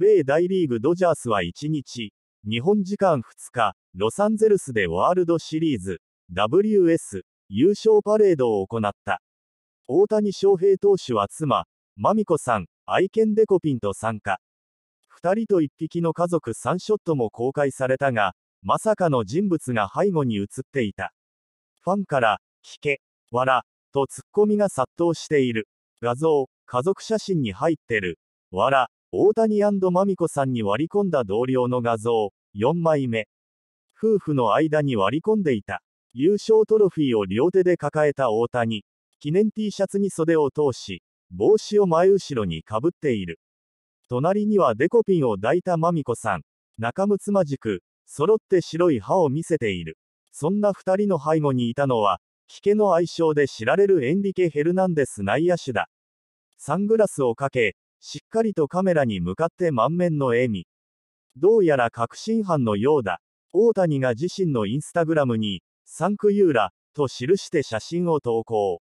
米大リーグドジャースは1日、日本時間2日、ロサンゼルスでワールドシリーズ WS 優勝パレードを行った。大谷翔平投手は妻、マミコさん、愛犬デコピンと参加。2人と1匹の家族3ショットも公開されたが、まさかの人物が背後に映っていた。ファンから、聞け、笑、とツッコミが殺到している。画像、家族写真に入ってる。笑、大谷マミコさんに割り込んだ同僚の画像、4枚目。夫婦の間に割り込んでいた。優勝トロフィーを両手で抱えた大谷。記念 T シャツに袖を通し、帽子を前後ろにかぶっている。隣にはデコピンを抱いたマミコさん。仲睦まじく、揃って白い歯を見せている。そんな二人の背後にいたのは、キケの愛称で知られるエンリケ・ヘルナンデス内野手だ。サングラスをかけ、しっかりとカメラに向かって満面の笑み。どうやら確信犯のようだ。大谷が自身のインスタグラムに、サンクユーラ、と記して写真を投稿。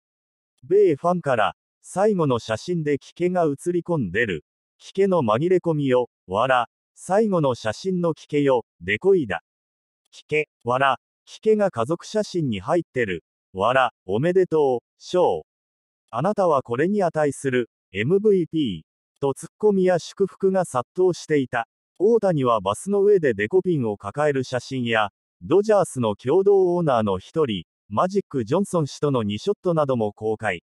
米ファンから、最後の写真でキケが写り込んでる。キケの紛れ込みよ、わら。最後の写真のキケよ、デコイだ。キケ、わら。キケが家族写真に入ってる。わら、おめでとう、ショー。あなたはこれに値する、MVP。とツッコミや祝福が殺到していた。大谷はバスの上でデコピンを抱える写真や、ドジャースの共同オーナーの一人、マジック・ジョンソン氏との2ショットなども公開。